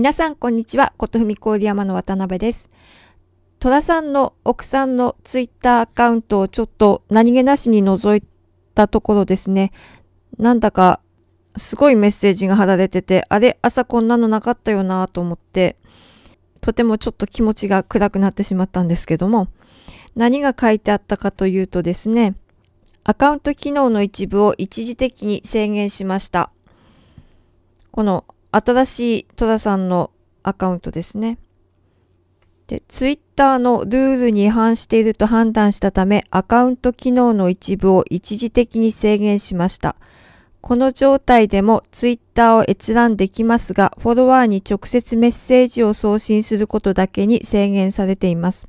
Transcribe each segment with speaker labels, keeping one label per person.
Speaker 1: 皆さんこんにちは。ことふみ郡山の渡辺です。戸さんの奥さんのツイッターアカウントをちょっと何気なしに覗いたところですね。なんだかすごいメッセージが貼られてて、あれ朝こんなのなかったよなと思って、とてもちょっと気持ちが暗くなってしまったんですけども、何が書いてあったかというとですね、アカウント機能の一部を一時的に制限しました。この新しい戸田さんのアカウントですね。で、ツイッターのルールに違反していると判断したため、アカウント機能の一部を一時的に制限しました。この状態でもツイッターを閲覧できますが、フォロワーに直接メッセージを送信することだけに制限されています。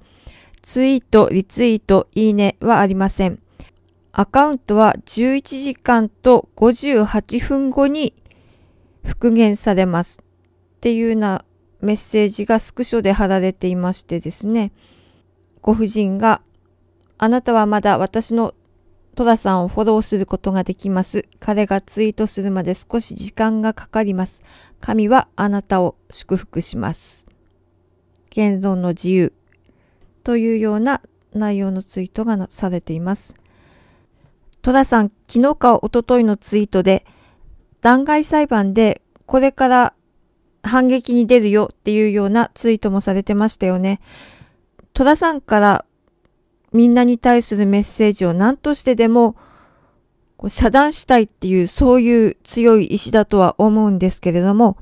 Speaker 1: ツイート、リツイート、いいねはありません。アカウントは11時間と58分後に復元されますっていうようなメッセージがスクショで貼られていましてですねご婦人が「あなたはまだ私のトラさんをフォローすることができます。彼がツイートするまで少し時間がかかります。神はあなたを祝福します。言論の自由というような内容のツイートがされています。トラさん、昨日かおとといのツイートで、弾劾裁判でこれから反撃に出るよっていうようなツイートもされてましたよね。戸田さんからみんなに対するメッセージを何としてでも遮断したいっていうそういう強い意志だとは思うんですけれども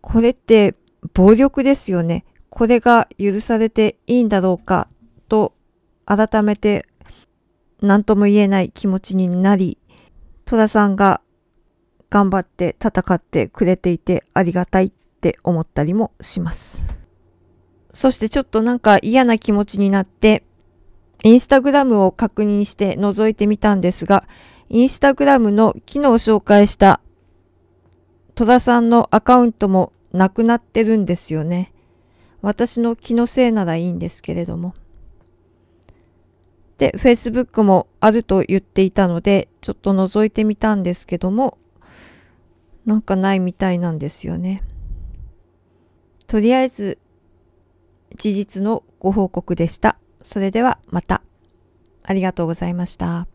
Speaker 1: これって暴力ですよね。これが許されていいんだろうかと改めて何とも言えない気持ちになり戸田さんが頑張って戦ってくれていてありがたいって思ったりもします。そしてちょっとなんか嫌な気持ちになって、インスタグラムを確認して覗いてみたんですが、インスタグラムの昨日紹介した戸田さんのアカウントもなくなってるんですよね。私の気のせいならいいんですけれども。で、Facebook もあると言っていたので、ちょっと覗いてみたんですけども、なんかないみたいなんですよね。とりあえず、事実のご報告でした。それではまた。ありがとうございました。